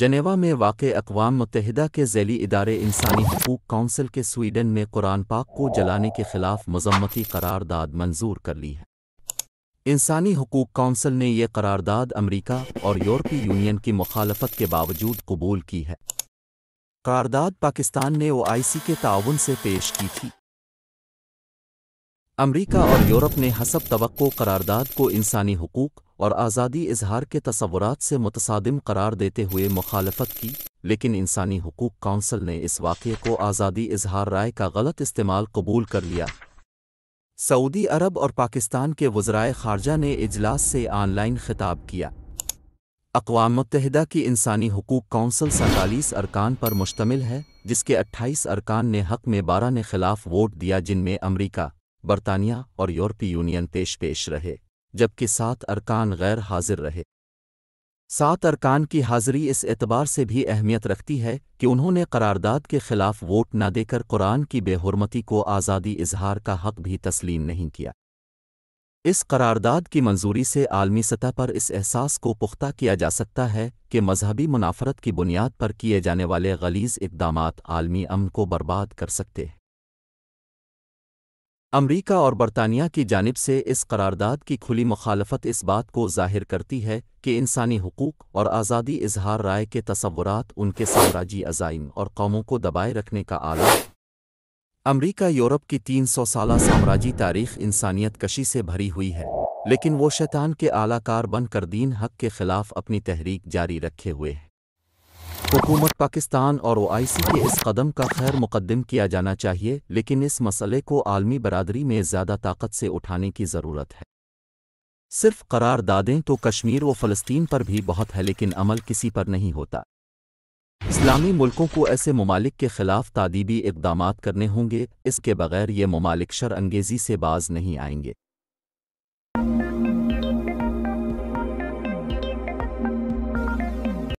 जनेवा में वाक़ अकवा मुतहदा के झैली इदारे इंसानी हकूक़ कौंसिल के स्वीडन ने कुरान पाक को जलाने के ख़िलाफ़ मजम्मती करारदाद मंजूर कर ली है इंसानी हकूक़ कौंसिल ने यह करारदाद अमरीका और यूरोपीय यूनियन की मुखालफत के बावजूद कबूल की है करारदाद पाकिस्तान ने ओ आई सी के ताउन से पेश की थी अमरीका और यूरोप ने हसब तो करारदाद को इंसानी हकूक़ और आज़ादी इजहार के तस्वुरात से मुतसादिम करार देते हुए मुखालफत की लेकिन इंसानी हकूक़ कौंसल ने इस वाक़े को आज़ादी इजहार राय का गलत इस्तेमाल कबूल कर लिया सऊदी अरब और पाकिस्तान के वज्राय खारजा ने इजलास से ऑनलाइन खिताब किया अकवा मतहदा की इंसानी हकूक़ कौंसल सैतालीस अरकान पर मुश्तमिल है जिसके अट्ठाईस अरकान ने हक में बारह ने खिलाफ वोट दिया जिनमें अमरीका बरतानिया और यूरोपीय यूनियन पेश पेश रहे जबकि सात अरकान गैर हाजिर रहे सात अरकान की हाजिरी इस एतबार से भी अहमियत रखती है कि उन्होंने करारदाद के खिलाफ वोट न देकर कुरान की बेहरमती को आज़ादी इजहार का हक भी तस्लीम नहीं किया इस करारदाद की मंजूरी से आलमी सतह पर इस एहसास को पुख्ता किया जा सकता है कि मजहबी मुनाफरत की बुनियाद पर किए जाने वाले गलीज इकदाम आलमी अमन को बर्बाद कर सकते हैं अमरीका और बरतानिया की जानिब से इस करारदाद की खुली मुखालफत इस बात को जाहिर करती है कि इंसानी हकूक़ और आज़ादी इजहार राय के तस्वुरात उनके साम्राज्य अजाइम और कौमों को दबाए रखने का आला अमरीका यूरोप की तीन सौ साल साम्राज्य तारीख इंसानियत कशी से भरी हुई है लेकिन वो शैतान के आलाकार बनकर दीन हक के खिलाफ अपनी तहरीक जारी रखे हुए हैं हुकूमत पाकिस्तान और ओआईसी के इस कदम का खैर मुकदम किया जाना चाहिए लेकिन इस मसले को आलमी बरदरी में ज़्यादा ताकत से उठाने की ज़रूरत है सिर्फ करार दादें तो कश्मीर व फ़लस्तीन पर भी बहुत है लेकिन अमल किसी पर नहीं होता इस्लामी मुल्कों को ऐसे ममालिक के ख़िलाफ़ तादीबी इकदाम करने होंगे इसके बगैर ये ममालिक शर अंगेज़ी से बाज नहीं आएंगे